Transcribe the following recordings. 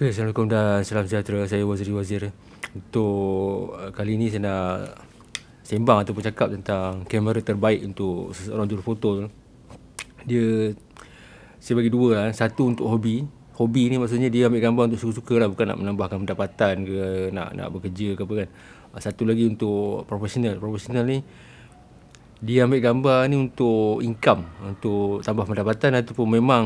Okay, Assalamualaikum dan salam sejahtera. Saya Waziri Wazir. Untuk eh, kali ini saya nak sembang ataupun cakap tentang kamera terbaik untuk seseorang foto. Dia, saya bagi dua lah. Satu untuk hobi. Hobi ni maksudnya dia ambil gambar untuk suka-suka lah. Bukan nak menambahkan pendapatan ke nak nak bekerja ke apa kan. Ah, satu lagi untuk profesional. Profesional ni, dia ambil gambar ni untuk income untuk tambah pendapatan ataupun memang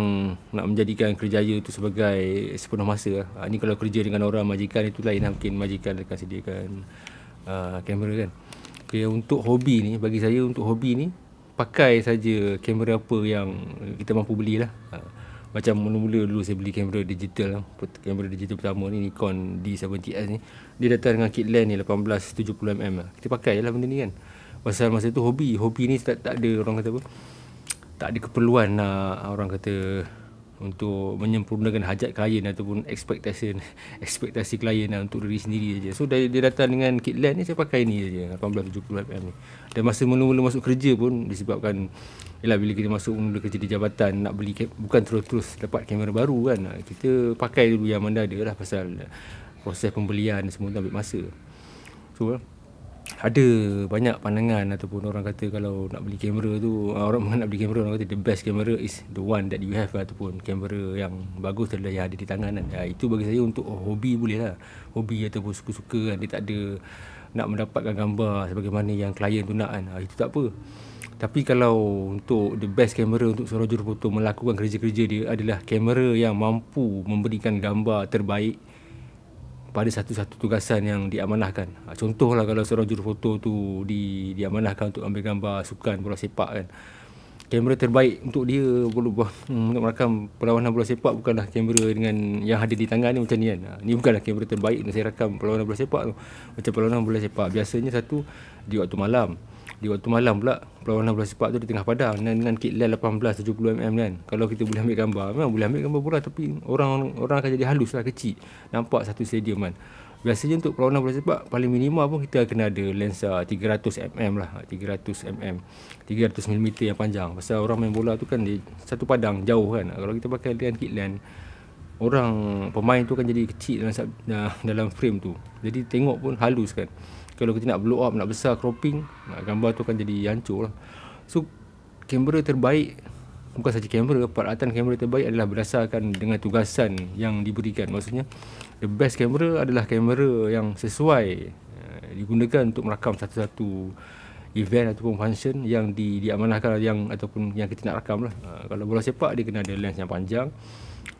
nak menjadikan kerjaya tu sebagai sepenuh masa ha, ni kalau kerja dengan orang majikan itu lain lah. mungkin majikan akan sediakan ah, kamera kan okay, untuk hobi ni bagi saya untuk hobi ni pakai saja kamera apa yang kita mampu belilah ha, macam mula-mula dulu saya beli kamera digital lah. kamera digital pertama ni Nikon D70S ni dia datang dengan kit lens ni 1870mm lah. kita pakai je lah benda ni kan pasal masa tu hobi hobi ni tak, tak ada orang kata apa tak ada keperluan nak orang kata untuk menyempurnakan hajat klien ataupun expectation ekspektasi klien lah untuk diri sendiri saja. So dia, dia datang dengan kit lens ni saya pakai ni saja 1870 mm ni. Dan masa mula-mula masuk kerja pun disebabkan ialah bila kita masuk mula kerja di jabatan nak beli bukan terus-terus dapat kamera baru kan. Ah, kita pakai dulu yang mana ada lah pasal proses pembelian semua tu ambil masa. So ada banyak pandangan ataupun orang kata kalau nak beli kamera tu ah, orang nak beli kamera orang kata the best camera is the one that you have ataupun kamera yang bagus adalah yang ada di tangan kan. Ya, itu bagi saya untuk hobi boleh lah. Hobi ataupun suka-suka kan dia tak ada nak mendapatkan gambar sebagaimana yang klien tu nak kan. Ya, itu tak apa. Tapi kalau untuk the best kamera untuk seorang juru foto melakukan kerja-kerja dia adalah kamera yang mampu memberikan gambar terbaik pada satu-satu tugasan yang diamanahkan. Ha, contohlah kalau seorang juru foto tu di diamanahkan untuk ambil gambar sukan bola sepak kan. Kamera terbaik untuk dia perlu hmm, untuk merakam perlawanan bola sepak bukanlah kamera dengan yang ada di tangan ni macam ni kan. Ha, ni bukanlah kamera terbaik untuk saya rakam perlawanan bola sepak tu. Macam perlawanan bola sepak biasanya satu di waktu malam di waktu malam pula perlawanan bola sepak tu di tengah padang dengan, dengan kitlan 18 70 mm kan kalau kita boleh ambil gambar memang boleh ambil gambar bola tapi orang orang akan jadi halus lah kecil nampak satu stadium kan biasanya untuk perlawanan bola sepak paling minimum, pun kita kena ada lensa ah, 300 mm lah 300 mm 300 mm yang panjang pasal orang main bola tu kan di satu padang jauh kan kalau kita pakai dengan kitlan orang pemain tu kan jadi kecil dalam dalam frame tu. Jadi tengok pun halus kan. Kalau kita nak blow up, nak besar cropping, gambar tu kan jadi hancur lah. So, kamera terbaik, bukan saja kamera, peralatan kamera terbaik adalah berdasarkan dengan tugasan yang diberikan. Maksudnya, the best kamera adalah kamera yang sesuai eh, digunakan untuk merakam satu-satu event ataupun function yang di diamanahkan yang ataupun yang kita nak rakam lah. Uh, kalau bola sepak dia kena ada lens yang panjang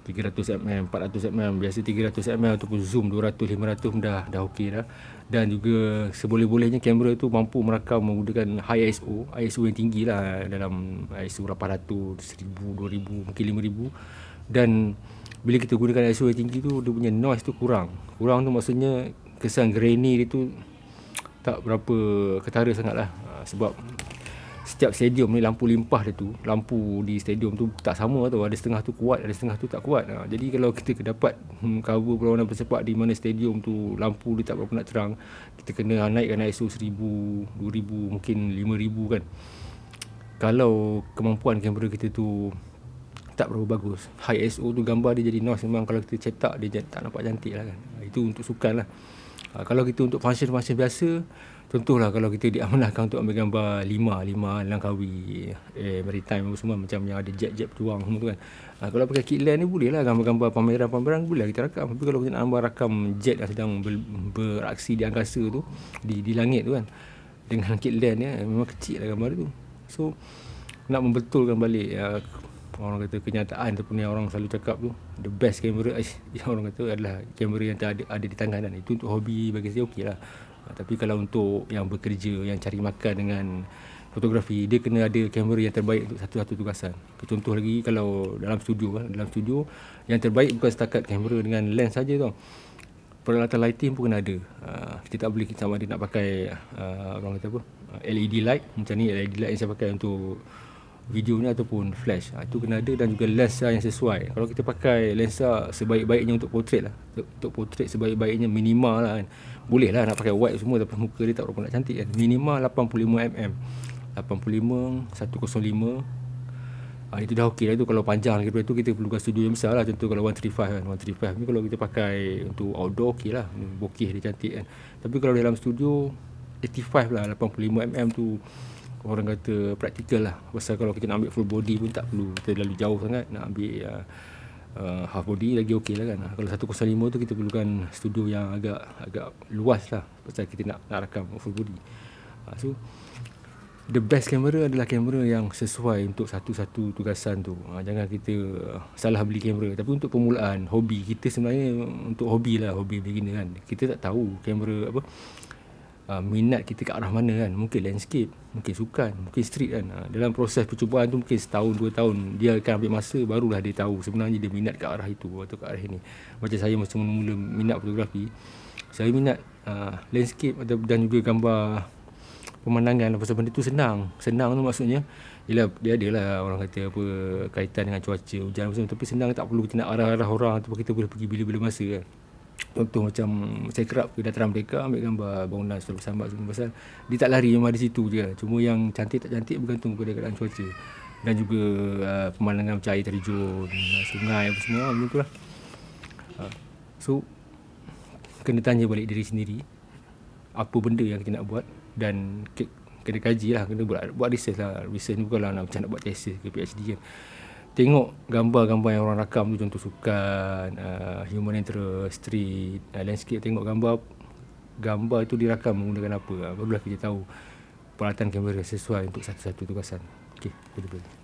300mm, 400mm, biasa 300mm ataupun zoom 200, 500 dah dah okey dah. Dan juga seboleh-bolehnya kamera tu mampu merakam menggunakan high ISO, ISO yang tinggi lah dalam ISO 800, 1000, 2000, mungkin 5000. Dan bila kita gunakan ISO yang tinggi tu, dia punya noise tu kurang. Kurang tu maksudnya kesan grainy dia tu tak berapa ketara sangat lah ah, sebab setiap stadium ni lampu limpah dia tu lampu di stadium tu tak sama tau ada setengah tu kuat ada setengah tu tak kuat ah, jadi kalau kita dapat hmm, cover perlawanan pesepak di mana stadium tu lampu dia tak berapa nak terang kita kena naikkan ISO 1000 2000 mungkin 5000 kan kalau kemampuan kamera kita tu tak berapa bagus high ISO tu gambar dia jadi noise memang kalau kita cetak dia tak nampak cantik lah kan itu untuk sukan lah. Uh, kalau kita untuk function-function biasa, contohlah kalau kita diamanahkan untuk ambil gambar lima, lima langkawi, eh, maritime apa semua macam yang ada jet-jet petuang semua tu kan. Uh, kalau pakai kit line ni boleh lah gambar-gambar pameran-pameran boleh lah kita rakam. Tapi kalau kita nak ambil rakam jet yang sedang ber- beraksi di angkasa tu, di, di langit tu kan, dengan kit line ni eh, memang kecil lah gambar tu. So, nak membetulkan balik uh, orang kata kenyataan ataupun yang orang selalu cakap tu the best kamera yang orang kata adalah kamera yang ada, ada di tangan dan itu untuk hobi bagi saya okey lah ah, tapi kalau untuk yang bekerja yang cari makan dengan fotografi dia kena ada kamera yang terbaik untuk satu-satu tugasan contoh lagi kalau dalam studio lah, dalam studio yang terbaik bukan setakat kamera dengan lens saja tu peralatan lighting pun kena ada ah, kita tak boleh sama ada nak pakai ah, orang kata apa LED light macam ni LED light yang saya pakai untuk video ni ataupun flash ha, itu kena ada dan juga lensa yang sesuai kalau kita pakai lensa ah, sebaik-baiknya untuk portrait lah untuk portrait sebaik-baiknya minimal lah kan boleh lah nak pakai wide semua tapi muka dia tak berapa nak cantik kan minima 85mm 85 105 ha, itu dah ok lah itu kalau panjang lagi daripada itu kita perlukan studio yang besar lah contoh kalau 135 kan 135 ni kalau kita pakai untuk outdoor okey lah bokeh dia cantik kan tapi kalau dalam studio 85 lah 85mm tu orang kata praktikal lah pasal kalau kita nak ambil full body pun tak perlu terlalu jauh sangat nak ambil uh, uh, half body lagi okey lah kan ha, kalau satu lima tu kita perlukan studio yang agak agak luas lah pasal kita nak nak rakam full body uh, so the best kamera adalah kamera yang sesuai untuk satu-satu tugasan tu uh, jangan kita uh, salah beli kamera tapi untuk permulaan hobi kita sebenarnya untuk hobi lah hobi beginner kan kita tak tahu kamera apa uh, minat kita ke arah mana kan mungkin landscape mungkin sukan mungkin street kan uh, dalam proses percubaan tu mungkin setahun dua tahun dia akan ambil masa barulah dia tahu sebenarnya dia minat ke arah itu atau ke arah ini macam saya masa mula-mula minat fotografi saya minat uh, landscape dan juga gambar pemandangan lepas lah. benda tu senang senang tu maksudnya ialah dia ada orang kata apa kaitan dengan cuaca hujan macam tapi senang tak perlu kita nak arah-arah orang ataupun kita boleh pergi bila-bila masa kan Contoh macam saya kerap ke dataran mereka ambil gambar bangunan sudah sambat semua pasal dia tak lari memang di situ je. Cuma yang cantik tak cantik bergantung kepada keadaan cuaca dan juga uh, pemandangan macam air terjun, uh, sungai apa semua macam lah. Uh, so kena tanya balik diri sendiri apa benda yang kita nak buat dan ke, kena kaji lah kena buat, buat research lah research ni bukanlah nak, macam nak buat thesis ke PhD kan tengok gambar-gambar yang orang rakam tu contoh sukan uh, human interest street uh, landscape tengok gambar gambar tu dirakam menggunakan apa uh, barulah kita tahu peralatan kamera sesuai untuk satu-satu tugasan okey boleh boleh